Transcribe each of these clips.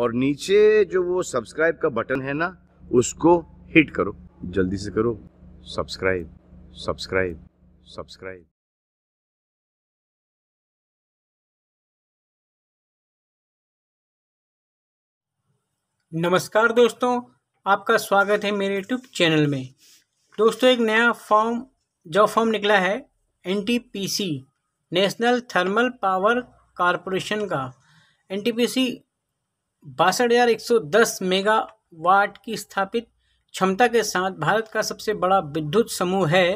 और नीचे जो वो सब्सक्राइब का बटन है ना उसको हिट करो जल्दी से करो सब्सक्राइब सब्सक्राइब सब्सक्राइब नमस्कार दोस्तों आपका स्वागत है मेरे यूट्यूब चैनल में दोस्तों एक नया फॉर्म जॉब फॉर्म निकला है NTPC national thermal power corporation का एनटीपीसी बासठ हजार एक सौ दस मेगावाट की स्थापित क्षमता के साथ भारत का सबसे बड़ा विद्युत समूह है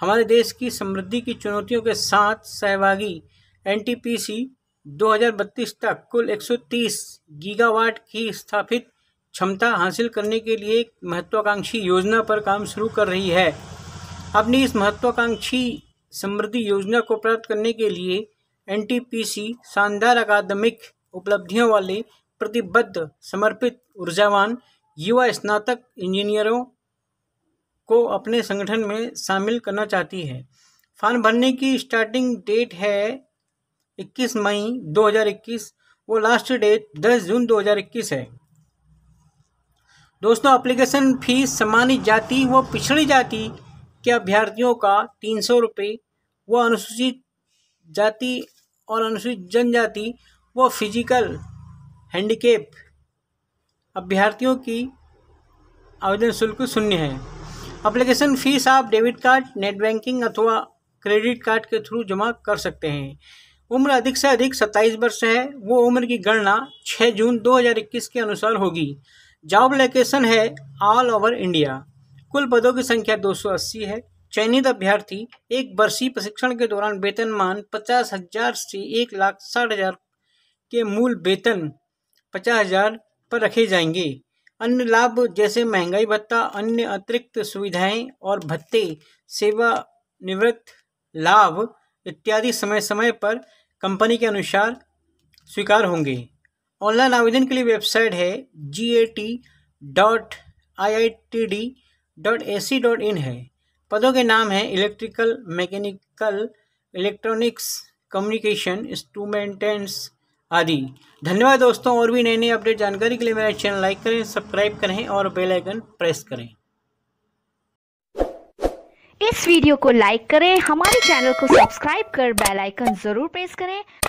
हमारे देश की समृद्धि की चुनौतियों के साथ सहभागी एनटीपीसी 2032 तक कुल 130 गीगावाट की स्थापित क्षमता हासिल करने के लिए एक महत्वाकांक्षी योजना पर काम शुरू कर रही है अपनी इस महत्वाकांक्षी समृद्धि योजना को प्राप्त करने के लिए एनटीपीसी शानदार अकादमिक उपलब्धियों वाले प्रतिबद्ध समर्पित ऊर्जावान युवा स्नातक इंजीनियरों को अपने संगठन में शामिल करना चाहती है फॉर्म भरने की स्टार्टिंग डेट है 21 मई 2021 वो लास्ट डेट 10 जून 2021 है दोस्तों एप्लीकेशन फीस सम्मानित जाति व पिछड़ी जाति के अभ्यर्थियों का तीन सौ रुपये व अनुसूचित जाति और अनुसूचित जनजाति व फिजिकल हैंडीकेप अभ्यर्थियों की आवेदन शुल्क शून्य है अप्लीकेशन फ़ीस आप डेबिट कार्ड नेट बैंकिंग अथवा क्रेडिट कार्ड के थ्रू जमा कर सकते हैं उम्र अधिक से अधिक 27 वर्ष है वो उम्र की गणना 6 जून 2021 के अनुसार होगी जॉब लोकेशन है ऑल ओवर इंडिया कुल पदों की संख्या 280 है चयनित अभ्यर्थी एक वर्षीय प्रशिक्षण के दौरान वेतनमान पचास हजार से एक लाख साठ हजार के मूल वेतन पचास हजार पर रखे जाएंगे अन्य लाभ जैसे महंगाई भत्ता अन्य अतिरिक्त सुविधाएं और भत्ते सेवा निवृत्त लाभ इत्यादि समय समय पर कंपनी के अनुसार स्वीकार होंगे ऑनलाइन आवेदन के लिए वेबसाइट है G A T dot I I T D dot A C dot in है पदों के नाम हैं electrical mechanical electronics communication instruments आदि धन्यवाद दोस्तों और भी नई नई अपडेट जानकारी के लिए मेरा चैनल लाइक करें सब्सक्राइब करें और बेल आइकन प्रेस करें इस वीडियो को लाइक करें हमारे चैनल को सब्सक्राइब कर बेल आइकन ज़रूर प्रेस करें